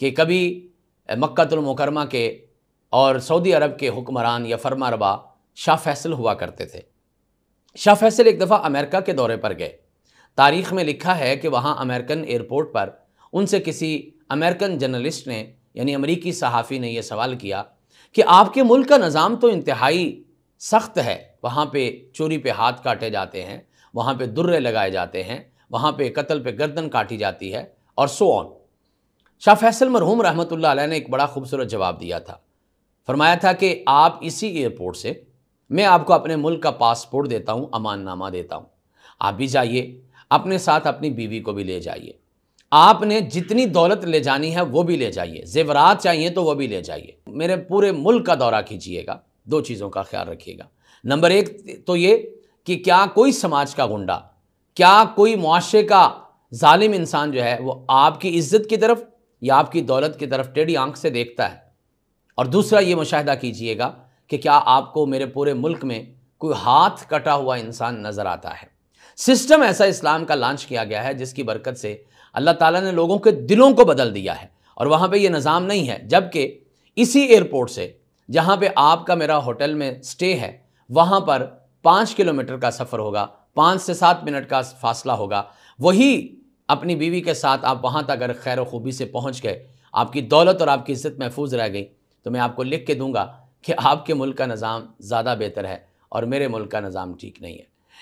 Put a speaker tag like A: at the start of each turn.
A: कि कभी मक्तुलमकरमा के और सऊदी अरब के हुक्मरान या रबा शाह फैसल हुआ करते थे शाह फैसल एक दफ़ा अमेरिका के दौरे पर गए तारीख़ में लिखा है कि वहाँ अमेरिकन एयरपोर्ट पर उनसे किसी अमेरिकन जर्नलिस्ट ने यानी अमरीकी सहाफ़ी ने यह सवाल किया कि आपके मुल्क का निज़ाम तो इंतहाई सख्त है वहाँ पर चोरी पे हाथ काटे जाते हैं वहाँ पर दुर्रे लगाए जाते हैं वहाँ पर कत्ल पर गर्दन काटी जाती है और सो ऑन शाह फैसल मरहूम रहमत ने एक बड़ा खूबसूरत जवाब दिया था फरमाया था कि आप इसी एयरपोर्ट से मैं आपको अपने मुल्क का पासपोर्ट देता हूँ अमाननामा देता हूँ आप भी जाइए अपने साथ अपनी बीवी को भी ले जाइए आपने जितनी दौलत ले जानी है वो भी ले जाइए जेवरात चाहिए तो वो भी ले जाइए मेरे पूरे मुल्क का दौरा कीजिएगा दो चीज़ों का ख्याल रखिएगा नंबर एक तो ये कि क्या कोई समाज का गुंडा क्या कोई मुआरे का ालिम इंसान जो है वो आपकी इज्जत की तरफ यह आपकी दौलत की तरफ टेढ़ी आंख से देखता है और दूसरा ये मुशाहिदा कीजिएगा कि क्या आपको मेरे पूरे मुल्क में कोई हाथ कटा हुआ इंसान नज़र आता है सिस्टम ऐसा इस्लाम का लॉन्च किया गया है जिसकी बरकत से अल्लाह ताला ने लोगों के दिलों को बदल दिया है और वहाँ पे ये निज़ाम नहीं है जबकि इसी एयरपोर्ट से जहाँ पे आपका मेरा होटल में स्टे है वहाँ पर पाँच किलोमीटर का सफ़र होगा पाँच से सात मिनट का फासला होगा वही अपनी बीवी के साथ आप वहाँ तक अगर खैर खूबी से पहुँच गए आपकी दौलत और आपकी इज़्ज़त महफूज रह गई तो मैं आपको लिख के दूँगा कि आपके मुल्क का निज़ाम ज़्यादा बेहतर है और मेरे मुल्क का निज़ाम ठीक नहीं है